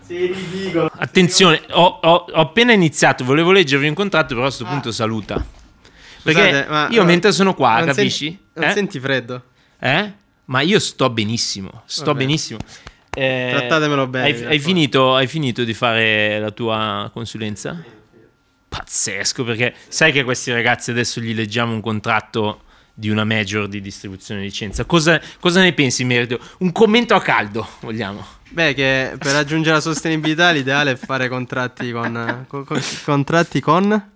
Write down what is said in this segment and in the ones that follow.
Sei ridicolo. Attenzione, ho, ho, ho, appena iniziato, volevo leggervi un contratto, però a questo ah. punto saluta. Perché Scusate, ma, io eh, mentre sono qua, capisci? Senti, non eh? senti freddo? Eh? Ma io sto benissimo, sto Vabbè. benissimo. Eh, Trattatemelo bene. Hai, hai, finito, hai, finito, di fare la tua consulenza? Pazzesco, perché sai che a questi ragazzi adesso gli leggiamo un contratto di una major di distribuzione di licenza. Cosa, cosa ne pensi in merito? Un commento a caldo, vogliamo. Beh, che per raggiungere la sostenibilità l'ideale è fare contratti con, con, con, contratti con...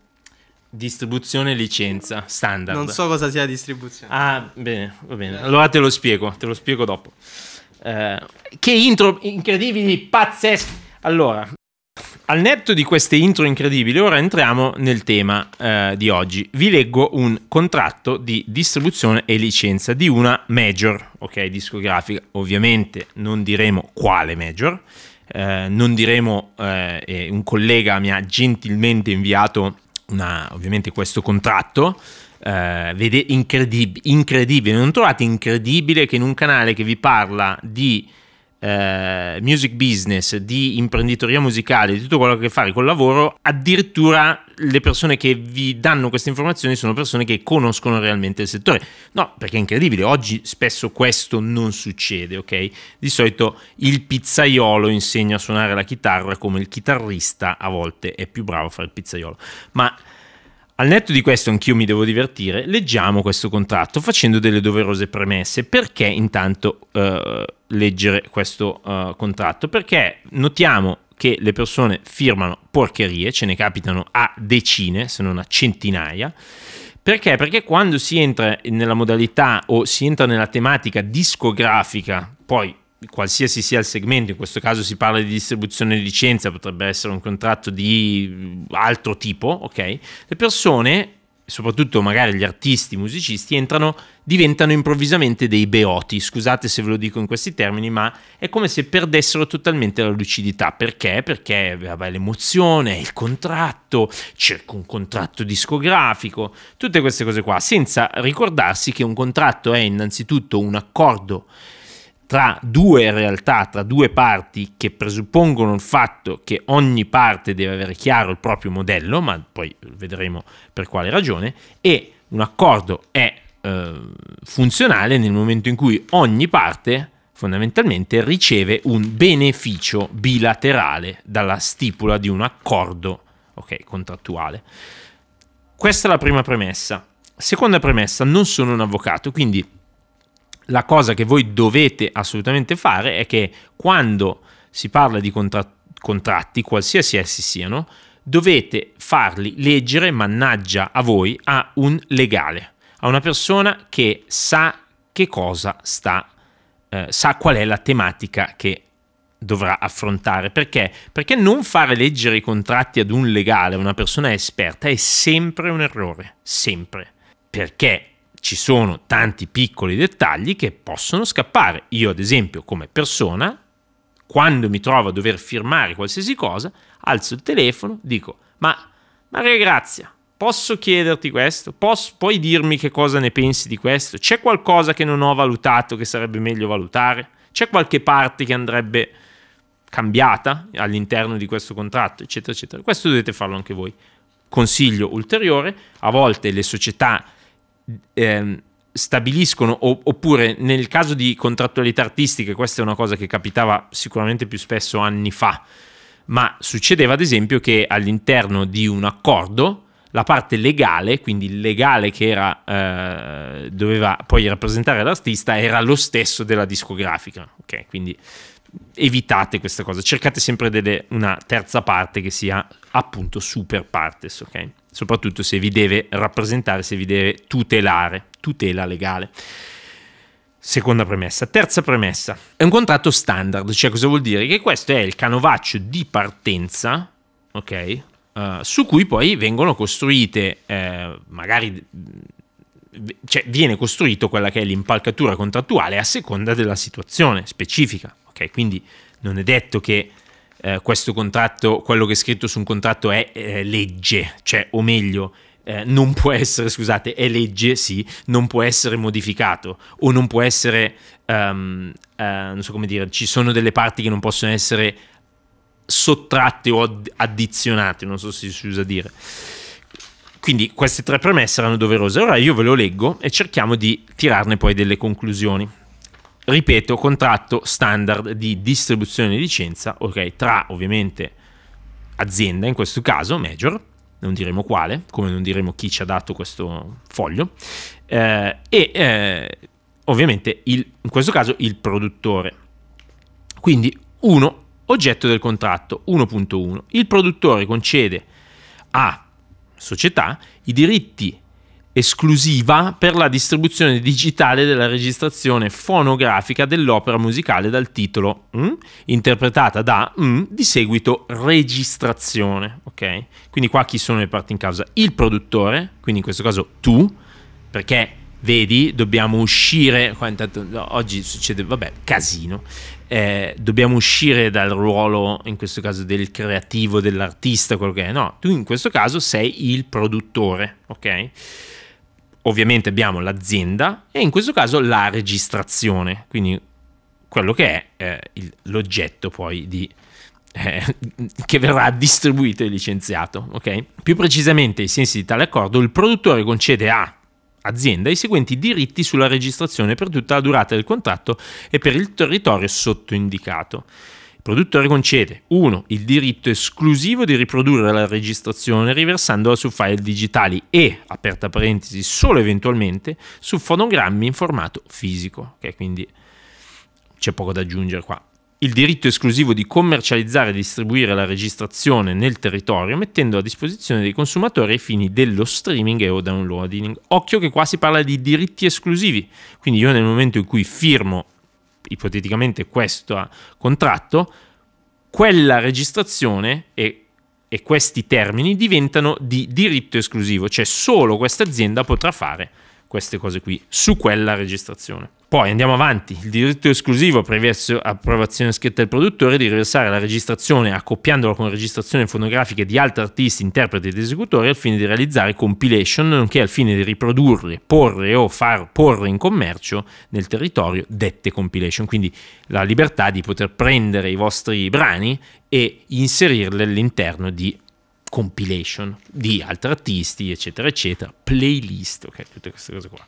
Distribuzione licenza, standard. Non so cosa sia distribuzione. Ah, bene, va bene. Allora te lo spiego, te lo spiego dopo. Eh, che intro incredibili, pazzeschi. Allora, al netto di queste intro incredibili, ora entriamo nel tema eh, di oggi. Vi leggo un contratto di distribuzione e licenza di una major, ok, discografica. Ovviamente non diremo quale major, eh, non diremo, eh, un collega mi ha gentilmente inviato una, ovviamente questo contratto. Uh, vede incredib- incredibile, non trovate incredibile che in un canale che vi parla di eh, music business, di imprenditoria musicale, di tutto quello che fare col lavoro, addirittura le persone che vi danno queste informazioni sono persone che conoscono realmente il settore. No, perché è incredibile, oggi spesso questo non succede, ok? Di solito il pizzaiolo insegna a suonare la chitarra come il chitarrista a volte è più bravo a fare il pizzaiolo. Ma al netto di questo anch'io mi devo divertire, leggiamo questo contratto facendo delle doverose premesse. Perché intanto eh, leggere questo eh, contratto? Perché notiamo che le persone firmano porcherie, ce ne capitano a decine, se non a centinaia. Perché? Perché quando si entra nella modalità o si entra nella tematica discografica, poi qualsiasi sia il segmento, in questo caso si parla di distribuzione di licenza, potrebbe essere un contratto di altro tipo, ok? Le persone, soprattutto magari gli artisti, i musicisti, entrano, diventano improvvisamente dei beoti, scusate se ve lo dico in questi termini, ma è come se perdessero totalmente la lucidità. Perché? Perché vabbè, l'emozione, il contratto, cerco un contratto discografico, tutte queste cose qua, senza ricordarsi che un contratto è innanzitutto un accordo tra due realtà, tra due parti che presuppongono il fatto che ogni parte deve avere chiaro il proprio modello, ma poi vedremo per quale ragione, e un accordo è eh, funzionale nel momento in cui ogni parte fondamentalmente riceve un beneficio bilaterale dalla stipula di un accordo okay, contrattuale. Questa è la prima premessa. Seconda premessa, non sono un avvocato, quindi la cosa che voi dovete assolutamente fare è che quando si parla di contra- contratti, qualsiasi essi siano, dovete farli leggere, mannaggia a voi, a un legale, a una persona che sa che cosa sta, eh, sa qual è la tematica che dovrà affrontare. Perché? Perché non fare leggere i contratti ad un legale, a una persona esperta, è sempre un errore, sempre. Perché ci sono tanti piccoli dettagli che possono scappare. Io, ad esempio, come persona, quando mi trovo a dover firmare qualsiasi cosa, alzo il telefono, dico, ma Maria Grazia, posso chiederti questo? Posso, puoi dirmi che cosa ne pensi di questo? C'è qualcosa che non ho valutato che sarebbe meglio valutare? C'è qualche parte che andrebbe cambiata all'interno di questo contratto, eccetera, eccetera. Questo dovete farlo anche voi. Consiglio ulteriore, a volte le società ehm, stabiliscono, oppure nel caso di contrattualità artistiche, questa è una cosa che capitava sicuramente più spesso anni fa, ma succedeva ad esempio che all'interno di un accordo la parte legale, quindi il legale che era, eh, doveva poi rappresentare l'artista, era lo stesso della discografica. Ok, quindi evitate questa cosa, cercate sempre delle, una terza parte che sia appunto super partes. Ok soprattutto se vi deve rappresentare, se vi deve tutelare, tutela legale. Seconda premessa. Terza premessa. È un contratto standard, cioè cosa vuol dire? Che questo è il canovaccio di partenza, ok? Uh, su cui poi vengono costruite, eh, magari, cioè viene costruito quella che è l'impalcatura contrattuale a seconda della situazione specifica, ok? Quindi non è detto che eh, questo contratto, quello che è scritto su un contratto è eh, legge, cioè o meglio eh, non può essere, scusate, è legge, sì, non può essere modificato o non può essere, um, non so come dire, ci sono delle parti che non possono essere sottratte o addizionate, non so se si usa dire. Quindi queste tre premesse erano doverose. Ora io ve lo leggo e cerchiamo di tirarne poi delle conclusioni ripeto, contratto standard di distribuzione di licenza, ok, tra ovviamente azienda, in questo caso Major, non diremo quale, come non diremo chi ci ha dato questo foglio, eh, e eh, ovviamente il, in questo caso il produttore. Quindi 1, oggetto del contratto 1.1. Il produttore concede a società i diritti esclusiva per la distribuzione digitale della registrazione fonografica dell'opera musicale dal titolo mm, interpretata da mm, di seguito registrazione. Ok? Quindi qua chi sono le parti in causa? Il produttore, quindi in questo caso tu, perché vedi, dobbiamo uscire. Intanto, oggi succede, vabbè, casino. Eh, dobbiamo uscire dal ruolo, in questo caso, del creativo, dell'artista, quello che è. No, tu in questo caso sei il produttore, ok? ovviamente abbiamo l'azienda e in questo caso la registrazione, quindi quello che è eh, il, l'oggetto poi di, eh, che verrà distribuito e licenziato. Okay? Più precisamente, ai sensi di tale accordo, il produttore concede a azienda i seguenti diritti sulla registrazione per tutta la durata del contratto e per il territorio sottoindicato. Il produttore concede 1. il diritto esclusivo di riprodurre la registrazione riversandola su file digitali e, aperta parentesi, solo eventualmente, su fonogrammi in formato fisico. Ok, quindi c'è poco da aggiungere qua il diritto esclusivo di commercializzare e distribuire la registrazione nel territorio, mettendo a disposizione dei consumatori ai fini dello streaming e o downloading. Occhio che qua si parla di diritti esclusivi, quindi io nel momento in cui firmo ipoteticamente questo contratto, quella registrazione e, e questi termini diventano di diritto esclusivo, cioè solo questa azienda potrà fare queste cose qui su quella registrazione. Poi andiamo avanti, il diritto esclusivo preverso approvazione scritta del produttore di riversare la registrazione accoppiandola con registrazioni fonografiche di altri artisti, interpreti ed esecutori al fine di realizzare compilation nonché al fine di riprodurre, porre o far porre in commercio nel territorio dette compilation, quindi la libertà di poter prendere i vostri brani e inserirli all'interno di compilation di altri artisti, eccetera, eccetera, playlist, ok, tutte queste cose qua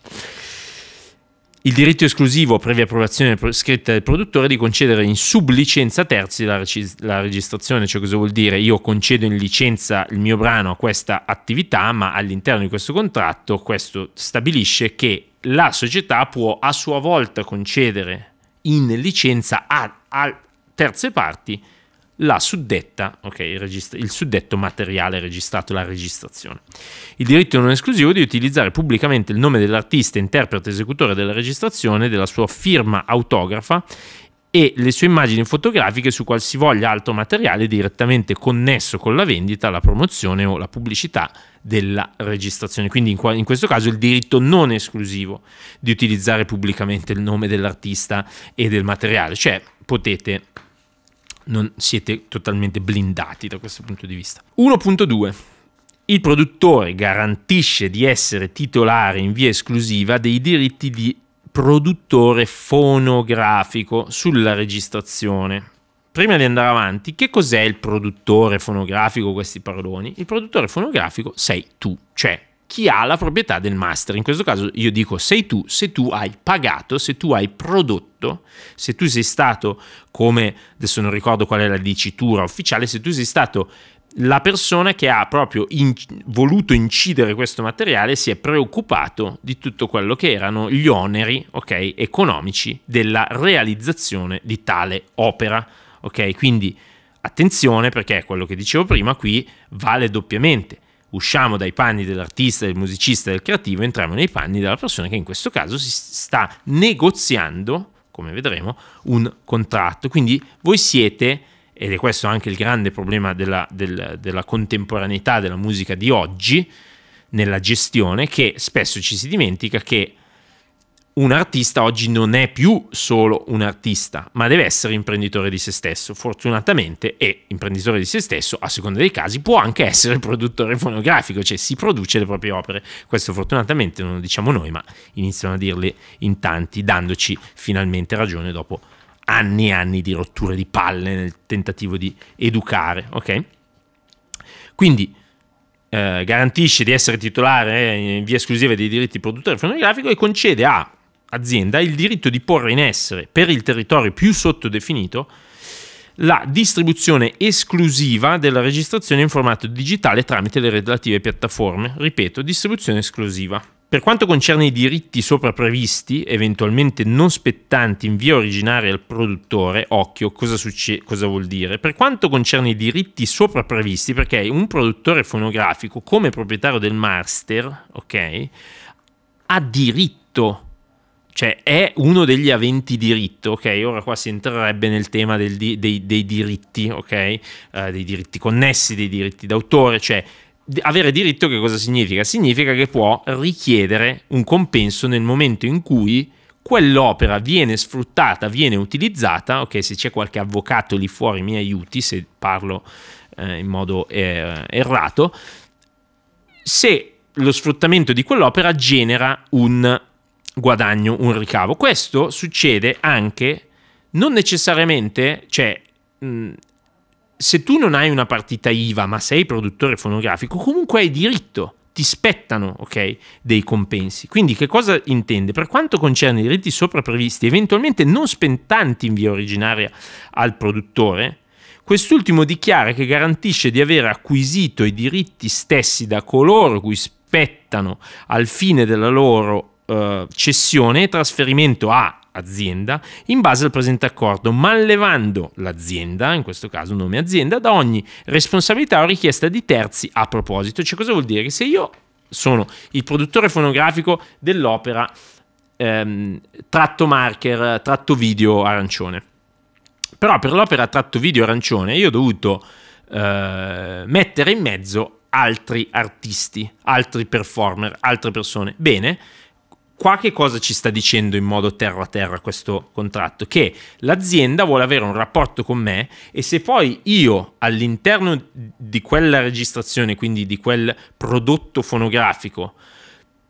il diritto esclusivo, previa approvazione scritta del produttore, di concedere in sublicenza terzi la, reg- la, registrazione. Cioè, cosa vuol dire? Io concedo in licenza il mio brano a questa attività, ma all'interno di questo contratto questo stabilisce che la società può a sua volta concedere in licenza a, a terze parti la suddetta, okay, il, registra- il, suddetto materiale registrato, la registrazione. Il diritto non esclusivo di utilizzare pubblicamente il nome dell'artista, interprete, esecutore della registrazione, della sua firma autografa e le sue immagini fotografiche su qualsivoglia altro materiale direttamente connesso con la vendita, la promozione o la pubblicità della registrazione. Quindi in, qua- in questo caso il diritto non esclusivo di utilizzare pubblicamente il nome dell'artista e del materiale, cioè potete non siete totalmente blindati da questo punto di vista. 1.2. Il produttore garantisce di essere titolare in via esclusiva dei diritti di produttore fonografico sulla registrazione. Prima di andare avanti, che cos'è il produttore fonografico, questi paroloni? Il produttore fonografico sei tu, cioè chi ha la proprietà del master. In questo caso io dico sei tu, se tu hai pagato, se tu hai prodotto, se tu sei stato come, adesso non ricordo qual è la dicitura ufficiale, se tu sei stato la persona che ha proprio in, voluto incidere questo materiale si è preoccupato di tutto quello che erano gli oneri okay, economici della realizzazione di tale opera. Ok, Quindi attenzione perché quello che dicevo prima qui vale doppiamente usciamo dai panni dell'artista, del musicista, del creativo, entriamo nei panni della persona che in questo caso si sta negoziando, come vedremo, un contratto. Quindi voi siete, ed è questo anche il grande problema della, del, della contemporaneità della musica di oggi, nella gestione, che spesso ci si dimentica che un artista oggi non è più solo un artista, ma deve essere imprenditore di se stesso, fortunatamente, e imprenditore di se stesso, a seconda dei casi, può anche essere produttore fonografico, cioè si produce le proprie opere. Questo fortunatamente non lo diciamo noi, ma iniziano a dirle in tanti, dandoci finalmente ragione dopo anni e anni di rotture di palle nel tentativo di educare, ok? Quindi eh, garantisce di essere titolare eh, in via esclusiva dei diritti produttore fonografico e concede a azienda ha il diritto di porre in essere per il territorio più sottodefinito la distribuzione esclusiva della registrazione in formato digitale tramite le relative piattaforme. Ripeto, distribuzione esclusiva. Per quanto concerne i diritti sopra previsti, eventualmente non spettanti in via originaria al produttore, occhio, cosa, succe- cosa vuol dire? Per quanto concerne i diritti sopra previsti, perché un produttore fonografico come proprietario del master, ok, ha diritto cioè è uno degli aventi diritto, ok? Ora qua si entrerebbe nel tema di, dei, dei, diritti, ok? Uh, dei diritti connessi, dei diritti d'autore, cioè avere diritto che cosa significa? Significa che può richiedere un compenso nel momento in cui quell'opera viene sfruttata, viene utilizzata, ok? Se c'è qualche avvocato lì fuori mi aiuti se parlo eh, in modo eh, errato, se lo sfruttamento di quell'opera genera un guadagno un ricavo. Questo succede anche, non necessariamente, cioè, mm, se tu non hai una partita IVA ma sei produttore fonografico, comunque hai diritto, ti spettano, okay, dei compensi. Quindi che cosa intende? Per quanto concerne i diritti sopra previsti, eventualmente non spentanti in via originaria al produttore, quest'ultimo dichiara che garantisce di aver acquisito i diritti stessi da coloro cui spettano al fine della loro eh, cessione e trasferimento a azienda in base al presente accordo, ma manlevando l'azienda, in questo caso nome azienda, da ogni responsabilità o richiesta di terzi a proposito. Cioè cosa vuol dire? Che se io sono il produttore fonografico dell'opera ehm, tratto marker, tratto video arancione, però per l'opera tratto video arancione io ho dovuto eh, mettere in mezzo altri artisti, altri performer, altre persone. Bene, qua che cosa ci sta dicendo in modo terra a terra questo contratto? Che l'azienda vuole avere un rapporto con me e se poi io all'interno di quella registrazione, quindi di quel prodotto fonografico,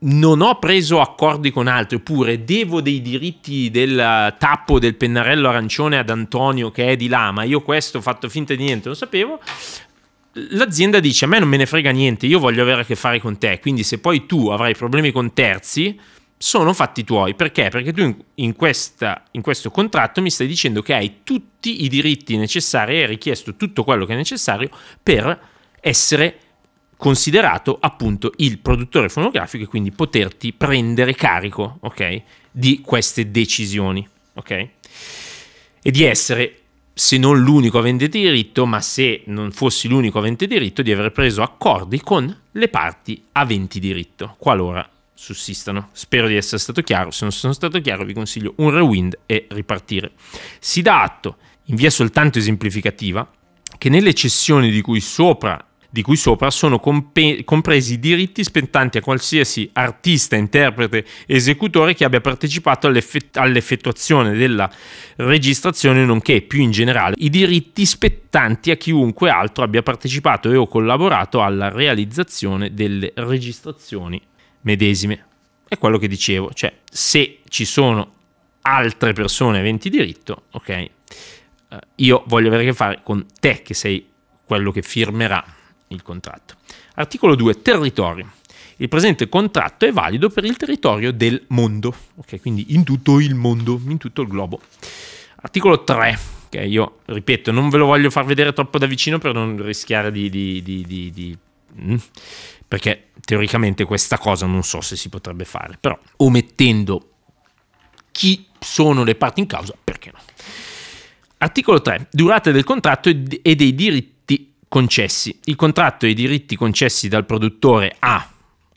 non ho preso accordi con altri, oppure devo dei diritti del tappo del pennarello arancione ad Antonio che è di là, ma io questo ho fatto finta di niente, lo sapevo. L'azienda dice: A me non me ne frega niente, io voglio avere a che fare con te. Quindi, se poi tu avrai problemi con terzi, sono fatti tuoi. Perché? Perché tu in, questa, in, questo contratto mi stai dicendo che hai tutti i diritti necessari e hai richiesto tutto quello che è necessario per essere considerato appunto il produttore fonografico e quindi poterti prendere carico, ok? Di queste decisioni, ok? E di essere, se non l'unico avente diritto, ma se non fossi l'unico avente diritto, di aver preso accordi con le parti aventi diritto, qualora sussistono. Spero di essere stato chiaro, se non sono stato chiaro vi consiglio un rewind e ripartire. Si dà atto, in via soltanto esemplificativa, che nelle cessioni di cui sopra di cui sopra sono compresi i diritti spettanti a qualsiasi artista, interprete e esecutore che abbia partecipato all'effettuazione della registrazione, nonché più in generale i diritti spettanti a chiunque altro abbia partecipato e o collaborato alla realizzazione delle registrazioni medesime. È quello che dicevo, cioè se ci sono altre persone aventi diritto, ok, uh, io voglio avere a che fare con te che sei quello che firmerà il contratto. Articolo 2, territorio. Il presente contratto è valido per il territorio del mondo, ok, quindi in tutto il mondo, in tutto il globo. Articolo 3, Okay, io ripeto, non ve lo voglio far vedere troppo da vicino per non rischiare di, di, di, di mm, perché teoricamente questa cosa non so se si potrebbe fare, però omettendo chi sono le parti in causa, perché no? Articolo 3. Durata del contratto e dei diritti concessi. Il contratto e i diritti concessi dal produttore a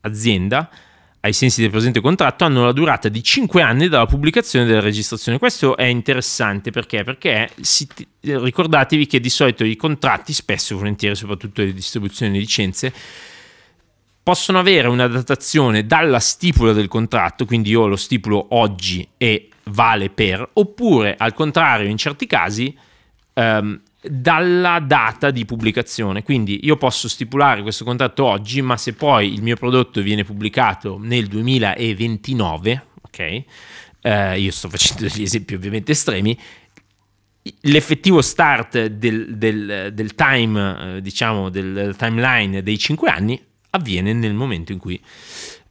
azienda ai sensi del presente contratto hanno la durata di 5 anni dalla pubblicazione della registrazione. Questo è interessante perché, perché si, ricordatevi che di solito i contratti, spesso e volentieri, soprattutto le distribuzioni di licenze, possono avere una datazione dalla stipula del contratto, quindi io lo stipulo oggi e vale per, oppure al contrario in certi casi ehm, dalla data di pubblicazione. Quindi io posso stipulare questo contratto oggi, ma se poi il mio prodotto viene pubblicato nel 2029, ok? Eh, io sto facendo degli esempi ovviamente estremi, l'effettivo start del, del, del time, eh, diciamo, del timeline dei 5 anni avviene nel momento in cui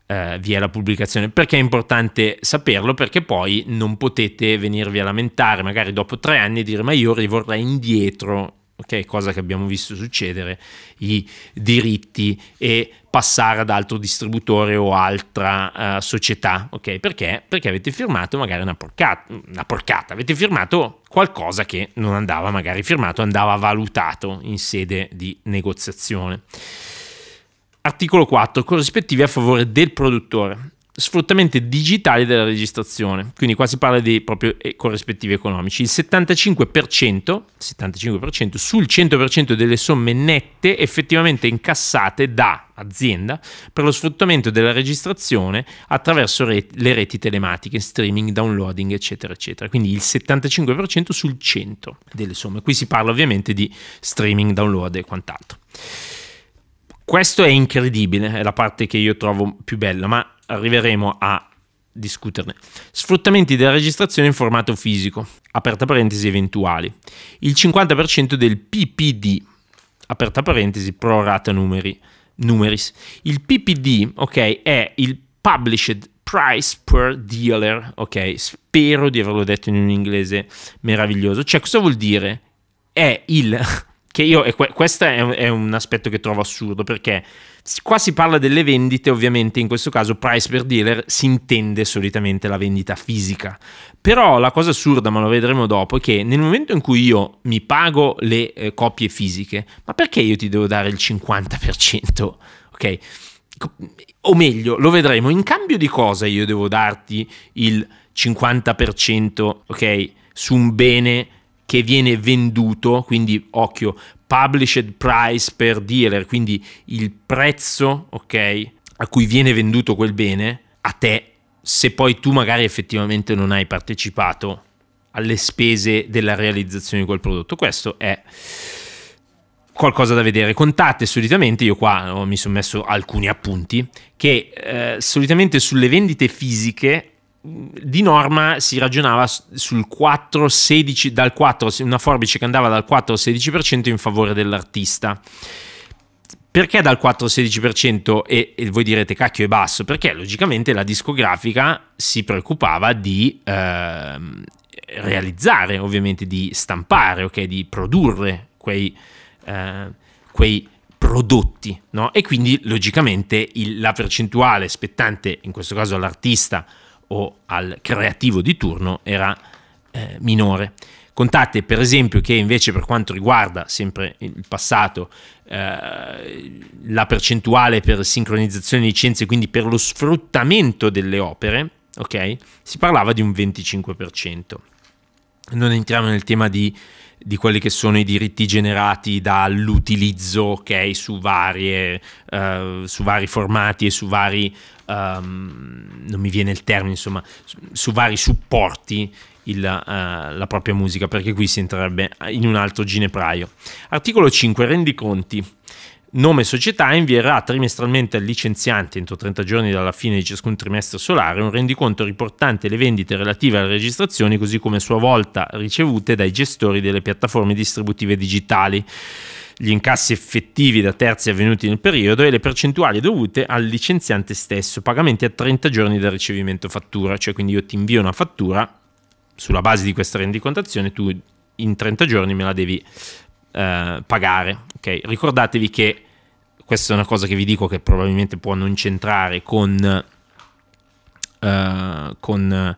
eh, vi è la pubblicazione. Perché è importante saperlo? Perché poi non potete venirvi a lamentare magari dopo tre anni e dire ma io rivorrei indietro ok? Cosa che abbiamo visto succedere, i diritti e passare ad altro distributore o altra uh, società, ok? Perché? Perché avete firmato magari una porcata, una porcata, avete firmato qualcosa che non andava magari firmato, andava valutato in sede di negoziazione. Articolo 4. Corrispettivi a favore del produttore. Sfruttamento digitale della registrazione. Quindi qua si parla di proprio eh, corrispettivi economici. Il 75%, 75% sul 100% delle somme nette effettivamente incassate da azienda per lo sfruttamento della registrazione attraverso re le reti telematiche, streaming, downloading, eccetera, eccetera. Quindi il 75% sul 100 delle somme. Qui si parla ovviamente di streaming, download e quant'altro. Questo è incredibile, è la parte che io trovo più bella, ma arriveremo a discuterne. Sfruttamenti della registrazione in formato fisico, aperta parentesi eventuali. Il 50% del PPD, aperta parentesi prorata numeri, numeris. Il PPD, ok, è il Published Price Per Dealer, ok, spero di averlo detto in un inglese meraviglioso. Cioè, cosa vuol dire? È il che io, e que questo è un, è un, aspetto che trovo assurdo perché qua si parla delle vendite, ovviamente in questo caso price per dealer si intende solitamente la vendita fisica, però la cosa assurda, ma lo vedremo dopo, è che nel momento in cui io mi pago le eh, copie fisiche, ma perché io ti devo dare il 50%? Ok? O meglio, lo vedremo, in cambio di cosa io devo darti il 50%, ok? Su un bene che viene venduto, quindi occhio, published price per dealer, quindi il prezzo, ok, a cui viene venduto quel bene, a te, se poi tu magari effettivamente non hai partecipato alle spese della realizzazione di quel prodotto. Questo è qualcosa da vedere. Contate solitamente, io qua oh, mi sono messo alcuni appunti, che eh, solitamente sulle vendite fisiche di norma si ragionava sul 4, 16, dal 4, una forbice che andava dal 4 al 16% in favore dell'artista. Perché dal 4 al 16% e, e, voi direte cacchio è basso? Perché logicamente la discografica si preoccupava di eh, realizzare, ovviamente di stampare, okay? di produrre quei, eh, quei prodotti no? e quindi logicamente il, la percentuale spettante in questo caso all'artista o al creativo di turno era eh, minore. Contate per esempio che invece per quanto riguarda sempre il passato eh, la percentuale per sincronizzazione di licenze, quindi per lo sfruttamento delle opere, okay, si parlava di un 25%. Non entriamo nel tema di di quelli che sono i diritti generati dall'utilizzo okay, su, varie, uh, su, vari formati e su vari, um, non mi viene il termine, insomma, su, su vari supporti il, uh, la propria musica, perché qui si entrerebbe in un altro ginepraio. Articolo 5, rendiconti. Nome Società invierà trimestralmente al licenziante entro 30 giorni dalla fine di ciascun trimestre solare un rendiconto riportante le vendite relative alle registrazioni così come a sua volta ricevute dai gestori delle piattaforme distributive digitali gli incassi effettivi da terzi avvenuti nel periodo e le percentuali dovute al licenziante stesso, pagamenti a 30 giorni dal ricevimento fattura, cioè quindi io ti invio una fattura, sulla base di questa rendicontazione tu in 30 giorni me la devi eh, pagare. Okay? Ricordatevi che questa è una cosa che vi dico che probabilmente può non centrare con, eh, con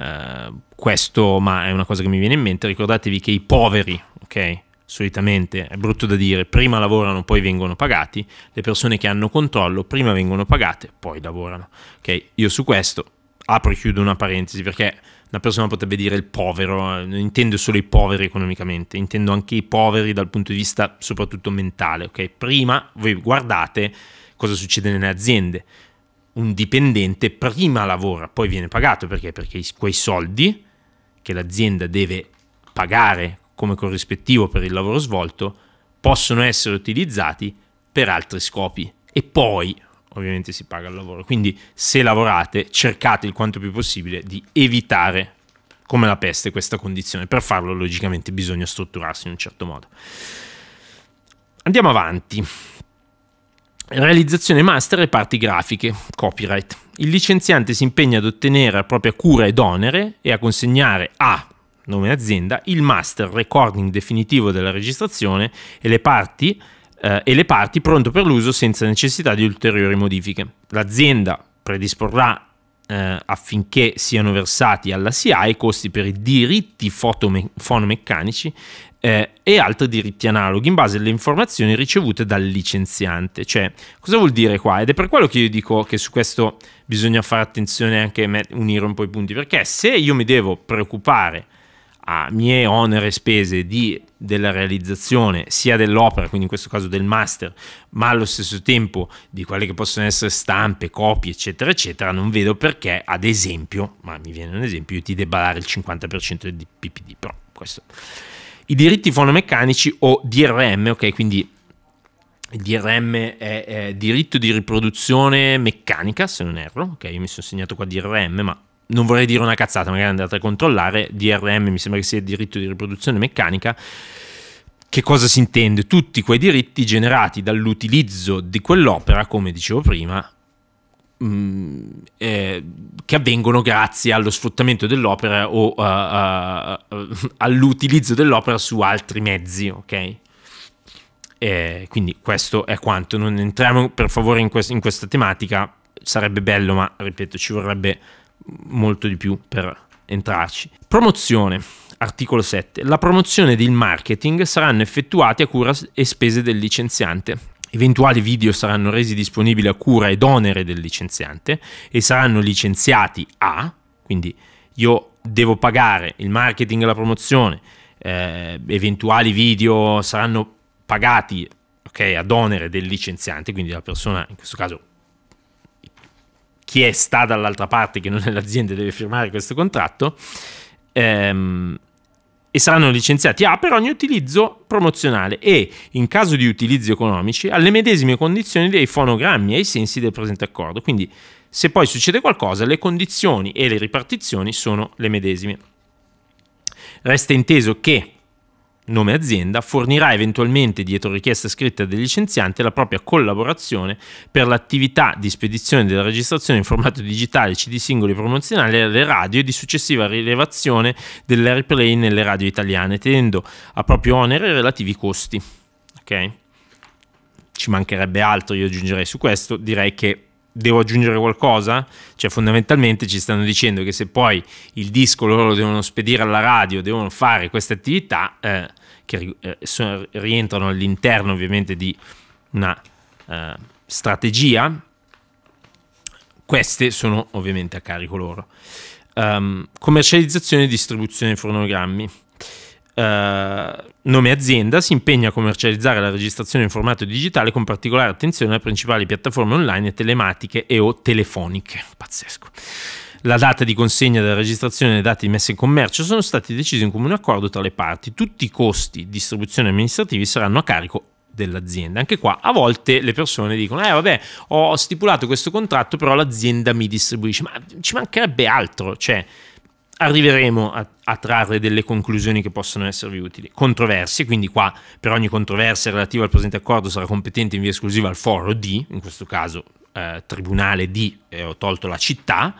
eh, questo, ma è una cosa che mi viene in mente. Ricordatevi che i poveri, ok? solitamente è brutto da dire, prima lavorano, poi vengono pagati, le persone che hanno controllo prima vengono pagate, poi lavorano. Ok, io su questo apro e chiudo una parentesi perché una persona potrebbe dire il povero, non eh, intendo solo i poveri economicamente, intendo anche i poveri dal punto di vista soprattutto mentale, ok? Prima voi guardate cosa succede nelle aziende. Un dipendente prima lavora, poi viene pagato perché? Perché quei soldi che l'azienda deve pagare come corrispettivo per il lavoro svolto possono essere utilizzati per altri scopi e poi ovviamente si paga il lavoro. Quindi se lavorate cercate il quanto più possibile di evitare come la peste questa condizione. Per farlo logicamente bisogna strutturarsi in un certo modo. Andiamo avanti. Realizzazione master e parti grafiche, copyright. Il licenziante si impegna ad ottenere a propria cura ed onere e a consegnare a nome azienda il master recording definitivo della registrazione e le parti eh, e le parti pronto per l'uso senza necessità di ulteriori modifiche. L'azienda predisporrà eh, affinché siano versati alla SIA i costi per i diritti fotome- fonomeccanici eh, e altri diritti analoghi in base alle informazioni ricevute dal licenziante. Cioè, cosa vuol dire qua? Ed è per quello che io dico che su questo bisogna fare attenzione anche a unire un po' i punti, perché se io mi devo preoccupare a mie onere e spese di, della realizzazione sia dell'opera, quindi in questo caso del master, ma allo stesso tempo di quelle che possono essere stampe, copie, eccetera, eccetera, non vedo perché, ad esempio, ma mi viene un esempio, io ti debba dare il 50% del PPD, però questo. I diritti fonomeccanici o DRM, ok, quindi DRM è, è diritto di riproduzione meccanica, se non erro, ok, io mi sono segnato qua DRM, ma non vorrei dire una cazzata, magari andate a controllare, DRM mi sembra che sia diritto di riproduzione meccanica, che cosa si intende? Tutti quei diritti generati dall'utilizzo di quell'opera, come dicevo prima, mh, mm, eh, che avvengono grazie allo sfruttamento dell'opera o uh, uh, uh, all'utilizzo dell'opera su altri mezzi, ok? Eh, quindi questo è quanto. Non entriamo per favore in, quest in questa tematica, sarebbe bello, ma ripeto, ci vorrebbe molto di più per entrarci. Promozione. Articolo 7. La promozione ed il marketing saranno effettuati a cura e spese del licenziante. Eventuali video saranno resi disponibili a cura ed onere del licenziante e saranno licenziati a, quindi io devo pagare il marketing e la promozione, eh, eventuali video saranno pagati okay, ad onere del licenziante, quindi la persona in questo caso chi è sta dall'altra parte, che non è l'azienda, deve firmare questo contratto. Ehm, e saranno licenziati A ah, per ogni utilizzo promozionale e, in caso di utilizzi economici, alle medesime condizioni dei fonogrammi ai sensi del presente accordo. Quindi, se poi succede qualcosa, le condizioni e le ripartizioni sono le medesime. Resta inteso che nome azienda, fornirà eventualmente, dietro richiesta scritta del licenziante, la propria collaborazione per l'attività di spedizione della registrazione in formato digitale CD singoli promozionali alle radio e di successiva rilevazione dell'airplay nelle radio italiane, tenendo a proprio onere i relativi costi. Ok? Ci mancherebbe altro, io aggiungerei su questo, direi che devo aggiungere qualcosa? Cioè fondamentalmente ci stanno dicendo che se poi il disco loro lo devono spedire alla radio, devono fare queste attività eh, che eh, sono, rientrano all'interno ovviamente di una eh, strategia, queste sono ovviamente a carico loro. Um, commercializzazione e distribuzione di fonogrammi eh, nome azienda, si impegna a commercializzare la registrazione in formato digitale con particolare attenzione alle principali piattaforme online telematiche e o telefoniche. Pazzesco. La data di consegna della registrazione e i dati di messa in commercio sono stati decisi in comune accordo tra le parti. Tutti i costi, distribuzione e amministrativi saranno a carico dell'azienda. Anche qua a volte le persone dicono, eh vabbè, ho stipulato questo contratto, però l'azienda mi distribuisce. Ma ci mancherebbe altro, cioè arriveremo a, a, trarre delle conclusioni che possono esservi utili. Controversie, quindi qua per ogni controversia relativa al presente accordo sarà competente in via esclusiva il foro di, in questo caso eh, tribunale di, eh, ho tolto la città,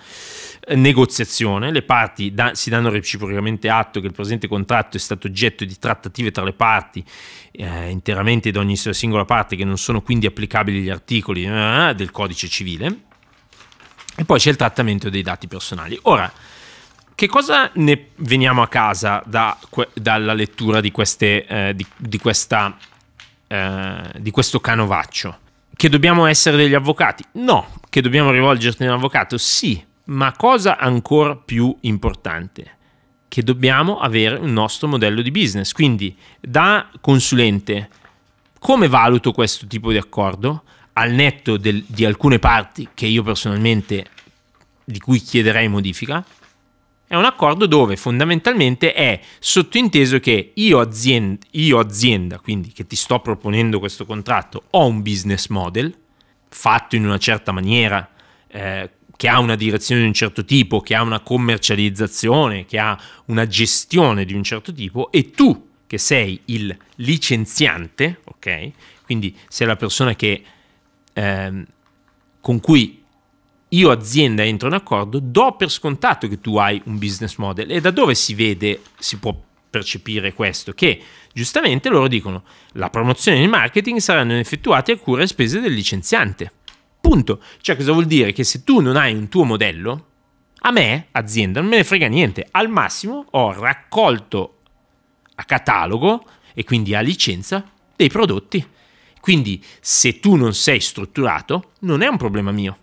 eh, negoziazione, le parti da, si danno reciprocamente atto che il presente contratto è stato oggetto di trattative tra le parti eh, interamente da ogni singola parte che non sono quindi applicabili gli articoli eh, del codice civile. E poi c'è il trattamento dei dati personali. Ora, che cosa ne veniamo a casa da, dalla lettura di, queste, eh, di, di, questa, eh, di questo canovaccio? Che dobbiamo essere degli avvocati? No. Che dobbiamo rivolgerci a un avvocato? Sì. Ma cosa ancora più importante? Che dobbiamo avere un nostro modello di business. Quindi, da consulente, come valuto questo tipo di accordo? Al netto del, di alcune parti che io personalmente di cui chiederei modifica, è un accordo dove fondamentalmente è sottointeso che io azienda, io azienda, quindi che ti sto proponendo questo contratto, ho un business model fatto in una certa maniera, eh, che ha una direzione di un certo tipo, che ha una commercializzazione, che ha una gestione di un certo tipo, e tu che sei il licenziante, ok? Quindi sei la persona che, ehm, con cui io azienda entro in accordo, do per scontato che tu hai un business model. E da dove si vede, si può percepire questo? Che giustamente loro dicono la promozione e il marketing saranno effettuati a cura e spese del licenziante. Punto. Cioè cosa vuol dire? Che se tu non hai un tuo modello, a me, azienda, non me ne frega niente. Al massimo ho raccolto a catalogo e quindi a licenza dei prodotti. Quindi se tu non sei strutturato, non è un problema mio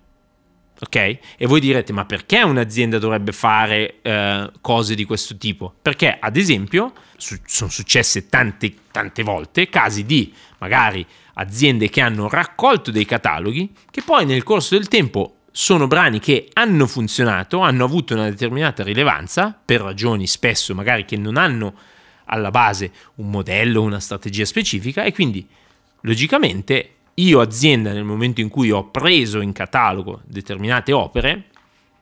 ok? E voi direte, ma perché un'azienda dovrebbe fare eh, cose di questo tipo? Perché, ad esempio, su- sono successe tante, tante volte casi di, magari, aziende che hanno raccolto dei cataloghi che poi nel corso del tempo sono brani che hanno funzionato, hanno avuto una determinata rilevanza, per ragioni spesso magari che non hanno alla base un modello, una strategia specifica e quindi logicamente io azienda nel momento in cui ho preso in catalogo determinate opere,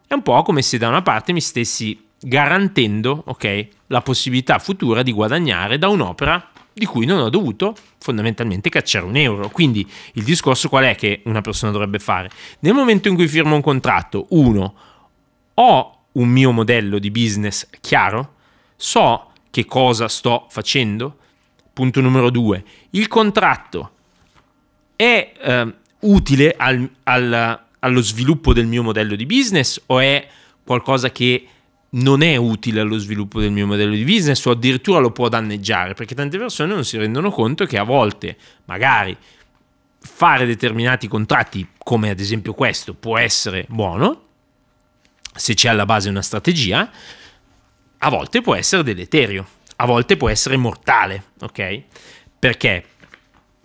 è un po' come se da una parte mi stessi garantendo okay, la possibilità futura di guadagnare da un'opera di cui non ho dovuto fondamentalmente cacciare un euro. Quindi il discorso qual è che una persona dovrebbe fare? Nel momento in cui firmo un contratto, uno, ho un mio modello di business chiaro, so che cosa sto facendo. Punto numero due, il contratto è eh, utile al, al, allo sviluppo del mio modello di business o è qualcosa che non è utile allo sviluppo del mio modello di business o addirittura lo può danneggiare, perché tante persone non si rendono conto che a volte, magari, fare determinati contratti, come ad esempio questo, può essere buono, se c'è alla base una strategia, a volte può essere deleterio, a volte può essere mortale, ok? Perché?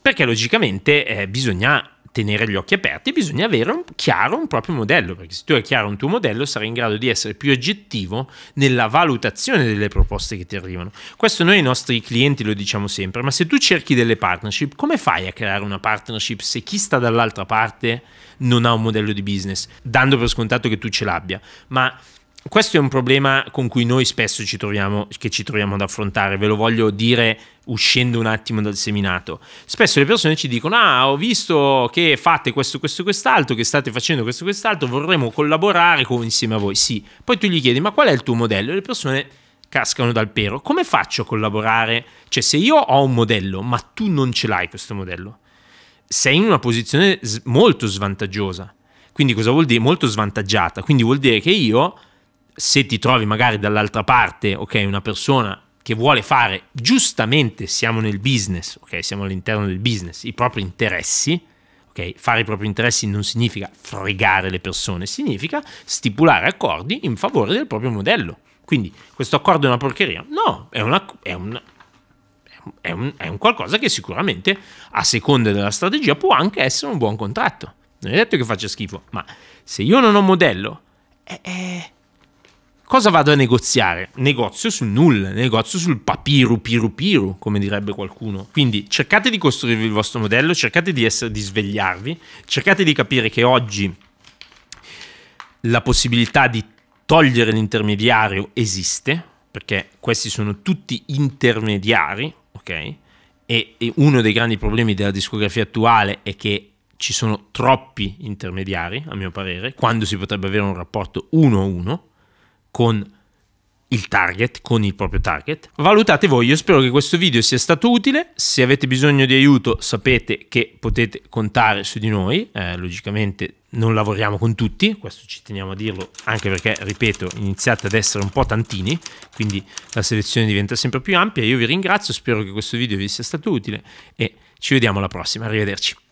perché logicamente eh, bisogna tenere gli occhi aperti, bisogna avere un, chiaro un proprio modello, perché se tu hai chiaro un tuo modello sarai in grado di essere più oggettivo nella valutazione delle proposte che ti arrivano. Questo noi i nostri clienti lo diciamo sempre, ma se tu cerchi delle partnership, come fai a creare una partnership se chi sta dall'altra parte non ha un modello di business, dando per scontato che tu ce l'abbia? Ma questo è un problema con cui noi spesso ci troviamo, ci troviamo ad affrontare, ve lo voglio dire uscendo un attimo dal seminato. Spesso le persone ci dicono, ah, ho visto che fate questo, questo, quest'altro, che state facendo questo, quest'altro, vorremmo collaborare con, insieme a voi. Sì, poi tu gli chiedi, ma qual è il tuo modello? E le persone cascano dal pero. Come faccio a collaborare? Cioè, se io ho un modello, ma tu non ce l'hai questo modello, sei in una posizione molto svantaggiosa. Quindi cosa vuol dire? Molto svantaggiata. Quindi vuol dire che io se ti trovi magari dall'altra parte, ok, una persona che vuole fare, giustamente siamo nel business, ok, siamo all'interno del business, i propri interessi, ok, fare i propri interessi non significa fregare le persone, significa stipulare accordi in favore del proprio modello. Quindi questo accordo è una porcheria? No, è, una, è, una, è, un, è un qualcosa che sicuramente a seconda della strategia può anche essere un buon contratto. Non è detto che faccia schifo, ma se io non ho modello, eh, eh, Cosa vado a negoziare? Negozio sul nulla, negozio sul papiru piru piru, come direbbe qualcuno. Quindi cercate di costruirvi il vostro modello, cercate di, essere, di svegliarvi, cercate di capire che oggi la possibilità di togliere l'intermediario esiste, perché questi sono tutti intermediari, ok? E, e uno dei grandi problemi della discografia attuale è che ci sono troppi intermediari, a mio parere, quando si potrebbe avere un rapporto uno a uno con il target, con il proprio target. Valutate voi, io spero che questo video sia stato utile, se avete bisogno di aiuto sapete che potete contare su di noi, eh, logicamente non lavoriamo con tutti, questo ci teniamo a dirlo anche perché, ripeto, iniziate ad essere un po' tantini, quindi la selezione diventa sempre più ampia. Io vi ringrazio, spero che questo video vi sia stato utile e ci vediamo alla prossima, arrivederci.